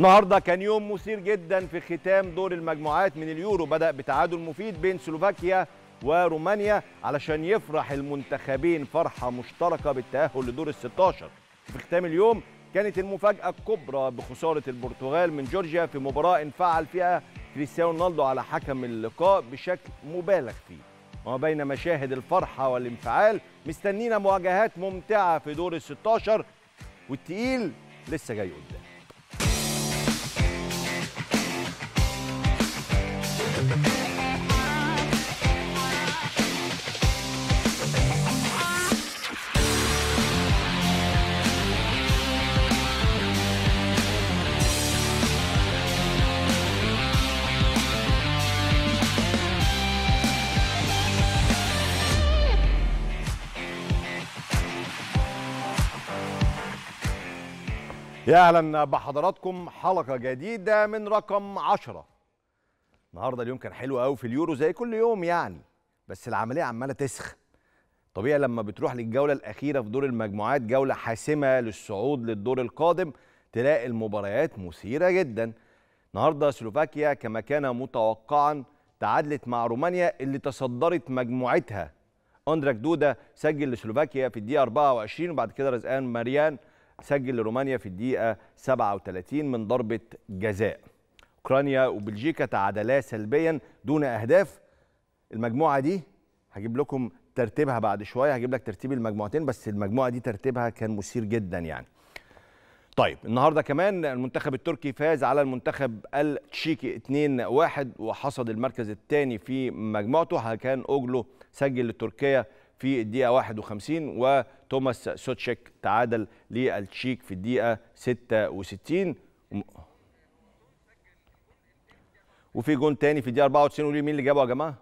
النهارده كان يوم مثير جدا في ختام دور المجموعات من اليورو بدا بتعادل مفيد بين سلوفاكيا ورومانيا علشان يفرح المنتخبين فرحه مشتركه بالتاهل لدور ال 16 في ختام اليوم كانت المفاجاه الكبرى بخساره البرتغال من جورجيا في مباراه انفعل فيها كريستيانو رونالدو على حكم اللقاء بشكل مبالغ فيه وما بين مشاهد الفرحه والانفعال مستنينا مواجهات ممتعه في دور ال 16 والتقيل لسه جاي قدام يا اهلا بحضراتكم حلقه جديده من رقم 10 النهارده اليوم كان حلو قوي في اليورو زي كل يوم يعني بس العمليه عماله تسخن طبيعي لما بتروح للجوله الاخيره في دور المجموعات جوله حاسمه للصعود للدور القادم تلاقي المباريات مثيره جدا النهارده سلوفاكيا كما كان متوقعا تعادلت مع رومانيا اللي تصدرت مجموعتها اندراك دودا سجل لسلوفاكيا في الدقيقه 24 وبعد كده رزقان ماريان سجل لرومانيا في الدقيقه 37 من ضربه جزاء أوكرانيا وبلجيكا تعادلا سلبيا دون أهداف المجموعة دي هجيب لكم ترتيبها بعد شوية هجيب لك ترتيب المجموعتين بس المجموعة دي ترتيبها كان مثير جدا يعني طيب النهارده كمان المنتخب التركي فاز على المنتخب التشيكي 2-1 وحصد المركز الثاني في مجموعته كان اوجلو سجل لتركيا في الدقيقه 51 وتوماس سوتشيك تعادل للتشيك في الدقيقه 66 وفي جون تاني في الدقيقه 94 قولوا مين اللي جابه يا جماعه؟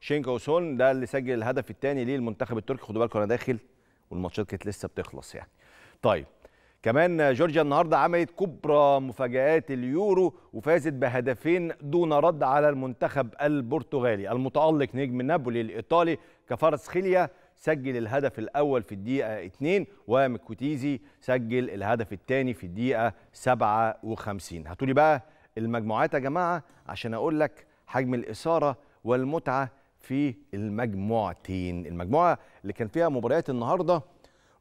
شينكا وسون ده اللي سجل الهدف الثاني ليه المنتخب التركي خدوا بالكم انا داخل والماتشات كانت لسه بتخلص يعني. طيب كمان جورجيا النهارده عملت كبرى مفاجات اليورو وفازت بهدفين دون رد على المنتخب البرتغالي المتالق نجم نابولي الايطالي كفارس خيليا سجل الهدف الاول في الدقيقه 2 ومكوتيزي سجل الهدف الثاني في الدقيقه 57 هاتولي بقى المجموعات يا جماعه عشان اقول لك حجم الاثاره والمتعه في المجموعتين المجموعه اللي كان فيها مباريات النهارده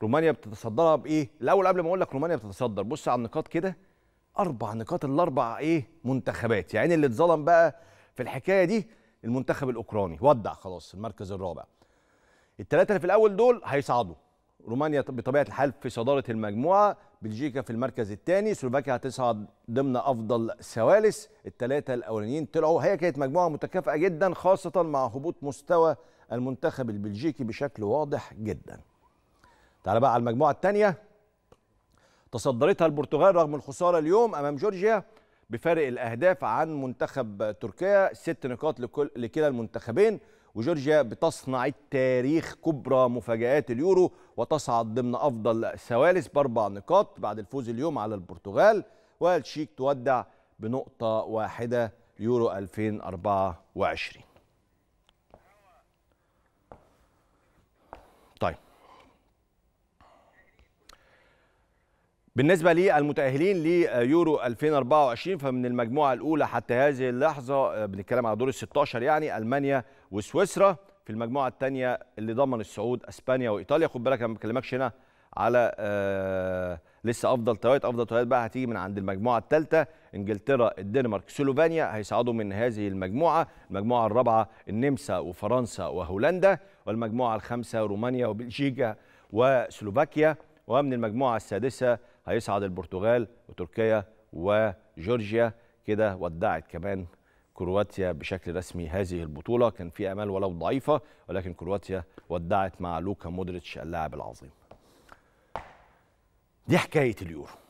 رومانيا بتتصدرها بايه الاول قبل ما اقول لك رومانيا بتتصدر بص على النقاط كده اربع نقاط الاربع ايه منتخبات يعني إيه اللي اتظلم بقى في الحكايه دي المنتخب الاوكراني ودع خلاص المركز الرابع الثلاثه اللي في الاول دول هيصعدوا رومانيا بطبيعه الحال في صداره المجموعه بلجيكا في المركز الثاني سلوفاكيا هتصعد ضمن افضل ثوالث الثلاثه الاولانيين طلعوا هي كانت مجموعه متكافئه جدا خاصه مع هبوط مستوى المنتخب البلجيكي بشكل واضح جدا تعال بقى على المجموعه الثانيه تصدرتها البرتغال رغم الخساره اليوم امام جورجيا بفارق الاهداف عن منتخب تركيا ست نقاط لكل لكلا المنتخبين وجورجيا بتصنع التاريخ كبرى مفاجآت اليورو وتصعد ضمن أفضل ثوالث بأربع نقاط بعد الفوز اليوم على البرتغال والتشيك تودع بنقطة واحدة يورو 2024 طيب بالنسبة للمتأهلين ليورو 2024 فمن المجموعة الأولى حتى هذه اللحظة آه، بنتكلم على دور ال 16 يعني ألمانيا وسويسرا في المجموعة الثانية اللي ضمن الصعود أسبانيا وإيطاليا خد بالك أنا ما بكلمكش هنا على آه لسه أفضل طريقة أفضل طريقة بقى هتيجي من عند المجموعة الثالثة إنجلترا الدنمارك سلوفانيا هيصعدوا من هذه المجموعة المجموعة الرابعة النمسا وفرنسا وهولندا والمجموعة الخامسة رومانيا وبلجيكا وسلوفاكيا ومن المجموعة السادسة هيصعد البرتغال وتركيا وجورجيا كده ودعت كمان كرواتيا بشكل رسمي هذه البطولة كان في أمال ولو ضعيفة ولكن كرواتيا ودعت مع لوكا مودريتش اللاعب العظيم دي حكاية اليورو